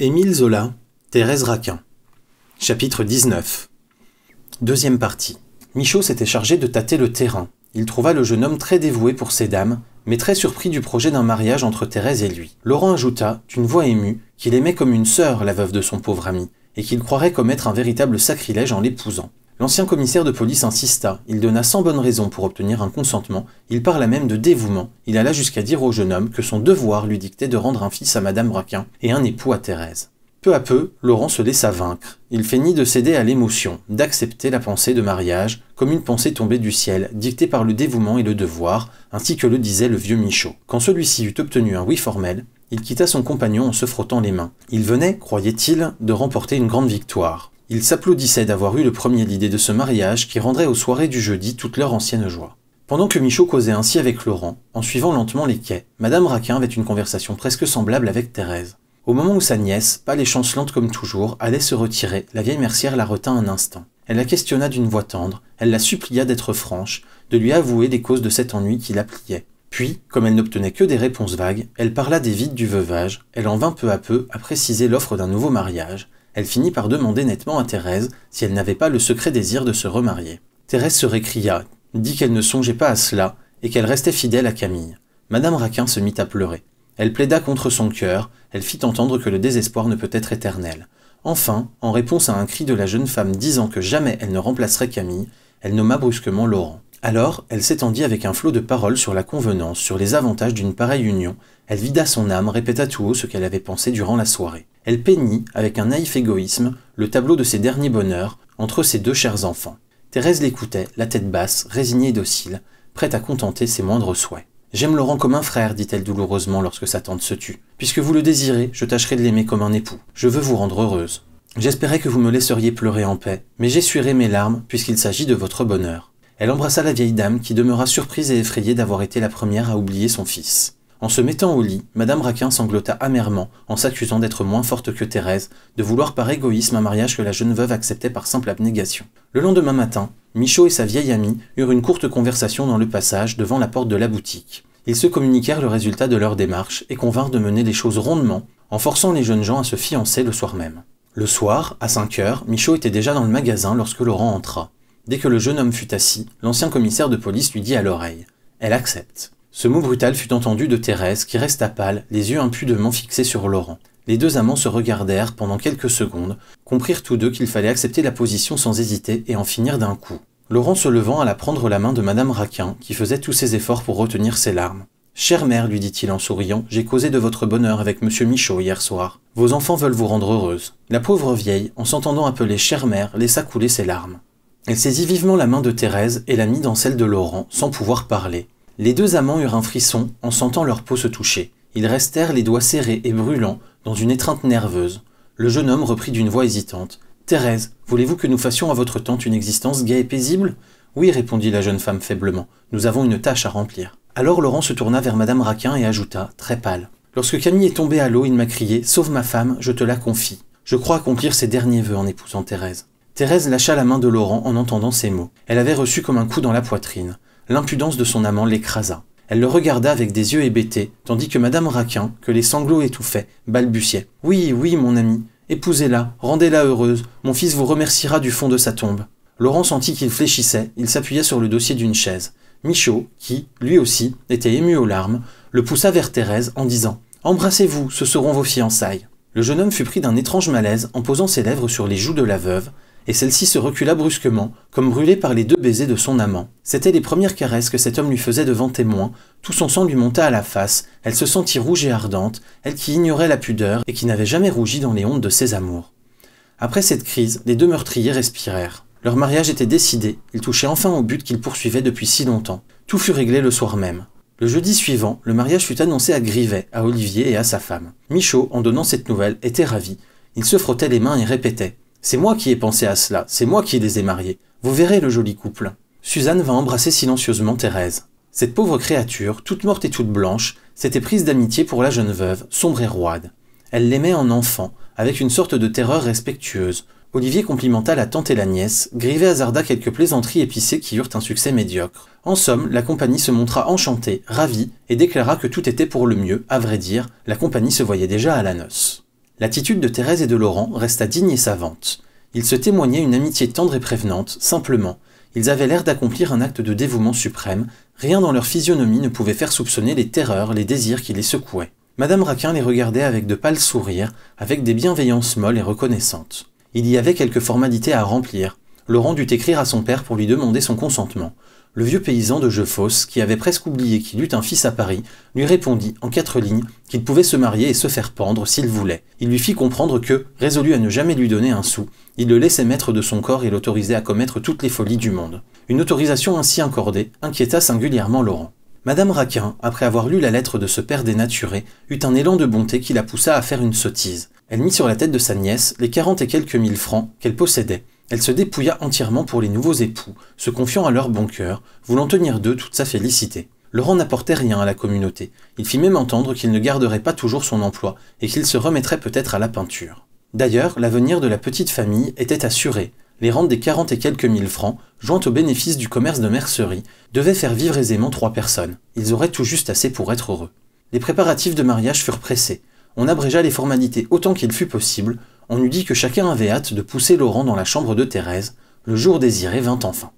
Émile Zola, Thérèse Raquin. Chapitre 19. Deuxième partie. Michaud s'était chargé de tâter le terrain. Il trouva le jeune homme très dévoué pour ces dames, mais très surpris du projet d'un mariage entre Thérèse et lui. Laurent ajouta, d'une voix émue, qu'il aimait comme une sœur la veuve de son pauvre ami, et qu'il croirait commettre un véritable sacrilège en l'épousant. L'ancien commissaire de police insista, il donna sans bonnes raisons pour obtenir un consentement, il parla même de dévouement, il alla jusqu'à dire au jeune homme que son devoir lui dictait de rendre un fils à Madame Raquin et un époux à Thérèse. Peu à peu, Laurent se laissa vaincre. Il feignit de céder à l'émotion, d'accepter la pensée de mariage comme une pensée tombée du ciel, dictée par le dévouement et le devoir, ainsi que le disait le vieux Michaud. Quand celui-ci eut obtenu un oui formel, il quitta son compagnon en se frottant les mains. Il venait, croyait-il, de remporter une grande victoire. Il s'applaudissait d'avoir eu le premier l'idée de ce mariage qui rendrait aux soirées du jeudi toute leur ancienne joie. Pendant que Michaud causait ainsi avec Laurent, en suivant lentement les quais, Madame Raquin avait une conversation presque semblable avec Thérèse. Au moment où sa nièce, pâle et chancelante comme toujours, allait se retirer, la vieille mercière la retint un instant. Elle la questionna d'une voix tendre, elle la supplia d'être franche, de lui avouer les causes de cet ennui qui la pliait. Puis, comme elle n'obtenait que des réponses vagues, elle parla des vides du veuvage, elle en vint peu à peu à préciser l'offre d'un nouveau mariage, elle finit par demander nettement à Thérèse si elle n'avait pas le secret désir de se remarier. Thérèse se récria, dit qu'elle ne songeait pas à cela et qu'elle restait fidèle à Camille. Madame Raquin se mit à pleurer. Elle plaida contre son cœur, elle fit entendre que le désespoir ne peut être éternel. Enfin, en réponse à un cri de la jeune femme disant que jamais elle ne remplacerait Camille, elle nomma brusquement Laurent. Alors, elle s'étendit avec un flot de paroles sur la convenance, sur les avantages d'une pareille union, elle vida son âme, répéta tout haut ce qu'elle avait pensé durant la soirée. Elle peignit, avec un naïf égoïsme, le tableau de ses derniers bonheurs entre ses deux chers enfants. Thérèse l'écoutait, la tête basse, résignée et docile, prête à contenter ses moindres souhaits. J'aime Laurent comme un frère, dit-elle douloureusement lorsque sa tante se tut. Puisque vous le désirez, je tâcherai de l'aimer comme un époux. Je veux vous rendre heureuse. J'espérais que vous me laisseriez pleurer en paix, mais j'essuierai mes larmes puisqu'il s'agit de votre bonheur. Elle embrassa la vieille dame qui demeura surprise et effrayée d'avoir été la première à oublier son fils. En se mettant au lit, Madame Raquin sanglota amèrement, en s'accusant d'être moins forte que Thérèse, de vouloir par égoïsme un mariage que la jeune veuve acceptait par simple abnégation. Le lendemain matin, Michaud et sa vieille amie eurent une courte conversation dans le passage devant la porte de la boutique. Ils se communiquèrent le résultat de leur démarche et convinrent de mener les choses rondement, en forçant les jeunes gens à se fiancer le soir même. Le soir, à 5 heures, Michaud était déjà dans le magasin lorsque Laurent entra. Dès que le jeune homme fut assis, l'ancien commissaire de police lui dit à l'oreille Elle accepte. Ce mot brutal fut entendu de Thérèse, qui resta pâle, les yeux impudemment fixés sur Laurent. Les deux amants se regardèrent pendant quelques secondes, comprirent tous deux qu'il fallait accepter la position sans hésiter et en finir d'un coup. Laurent se levant alla prendre la main de Madame Raquin, qui faisait tous ses efforts pour retenir ses larmes. Chère mère, lui dit-il en souriant, j'ai causé de votre bonheur avec Monsieur Michaud hier soir. Vos enfants veulent vous rendre heureuse. La pauvre vieille, en s'entendant appeler chère mère, laissa couler ses larmes. Elle saisit vivement la main de Thérèse et la mit dans celle de Laurent, sans pouvoir parler. Les deux amants eurent un frisson en sentant leur peau se toucher. Ils restèrent les doigts serrés et brûlants dans une étreinte nerveuse. Le jeune homme reprit d'une voix hésitante. Thérèse, voulez-vous que nous fassions à votre tante une existence gaie et paisible Oui, répondit la jeune femme faiblement. Nous avons une tâche à remplir. Alors Laurent se tourna vers Madame Raquin et ajouta, très pâle. Lorsque Camille est tombée à l'eau, il m'a crié Sauve ma femme, je te la confie. Je crois accomplir ses derniers vœux en épousant Thérèse. Thérèse lâcha la main de Laurent en entendant ces mots. Elle avait reçu comme un coup dans la poitrine l'impudence de son amant l'écrasa. Elle le regarda avec des yeux hébétés, tandis que Madame Raquin, que les sanglots étouffaient, balbutiait. Oui, oui, mon ami, épousez-la, rendez-la heureuse, mon fils vous remerciera du fond de sa tombe. Laurent sentit qu'il fléchissait, il s'appuya sur le dossier d'une chaise. Michaud, qui, lui aussi, était ému aux larmes, le poussa vers Thérèse en disant Embrassez-vous, ce seront vos fiançailles. Le jeune homme fut pris d'un étrange malaise en posant ses lèvres sur les joues de la veuve, et celle-ci se recula brusquement, comme brûlée par les deux baisers de son amant. C'étaient les premières caresses que cet homme lui faisait devant témoin, tout son sang lui monta à la face, elle se sentit rouge et ardente, elle qui ignorait la pudeur et qui n'avait jamais rougi dans les hontes de ses amours. Après cette crise, les deux meurtriers respirèrent. Leur mariage était décidé, ils touchaient enfin au but qu'ils poursuivaient depuis si longtemps. Tout fut réglé le soir même. Le jeudi suivant, le mariage fut annoncé à Grivet, à Olivier et à sa femme. Michaud, en donnant cette nouvelle, était ravi. Il se frottait les mains et répétait c'est moi qui ai pensé à cela, c'est moi qui les ai mariés. Vous verrez le joli couple. Suzanne va embrasser silencieusement Thérèse. Cette pauvre créature, toute morte et toute blanche, s'était prise d'amitié pour la jeune veuve, sombre et roide. Elle l'aimait en enfant, avec une sorte de terreur respectueuse. Olivier complimenta la tante et la nièce, Grivet hasarda quelques plaisanteries épicées qui eurent un succès médiocre. En somme, la compagnie se montra enchantée, ravie, et déclara que tout était pour le mieux, à vrai dire, la compagnie se voyait déjà à la noce. L'attitude de Thérèse et de Laurent resta digne et savante. Ils se témoignaient une amitié tendre et prévenante, simplement. Ils avaient l'air d'accomplir un acte de dévouement suprême, rien dans leur physionomie ne pouvait faire soupçonner les terreurs, les désirs qui les secouaient. Madame Raquin les regardait avec de pâles sourires, avec des bienveillances molles et reconnaissantes. Il y avait quelques formalités à remplir, Laurent dut écrire à son père pour lui demander son consentement. Le vieux paysan de Jeufosse, qui avait presque oublié qu'il eut un fils à Paris, lui répondit en quatre lignes qu'il pouvait se marier et se faire pendre s'il voulait. Il lui fit comprendre que, résolu à ne jamais lui donner un sou, il le laissait maître de son corps et l'autorisait à commettre toutes les folies du monde. Une autorisation ainsi accordée inquiéta singulièrement Laurent. Madame Raquin, après avoir lu la lettre de ce père dénaturé, eut un élan de bonté qui la poussa à faire une sottise. Elle mit sur la tête de sa nièce les quarante et quelques mille francs qu'elle possédait, elle se dépouilla entièrement pour les nouveaux époux, se confiant à leur bon cœur, voulant tenir d'eux toute sa félicité. Laurent n'apportait rien à la communauté. Il fit même entendre qu'il ne garderait pas toujours son emploi et qu'il se remettrait peut-être à la peinture. D'ailleurs, l'avenir de la petite famille était assuré. Les rentes des quarante et quelques mille francs, jointes au bénéfice du commerce de mercerie, devaient faire vivre aisément trois personnes. Ils auraient tout juste assez pour être heureux. Les préparatifs de mariage furent pressés. On abrégea les formalités autant qu'il fut possible, on eût dit que chacun avait hâte de pousser Laurent dans la chambre de Thérèse, le jour désiré vint enfin.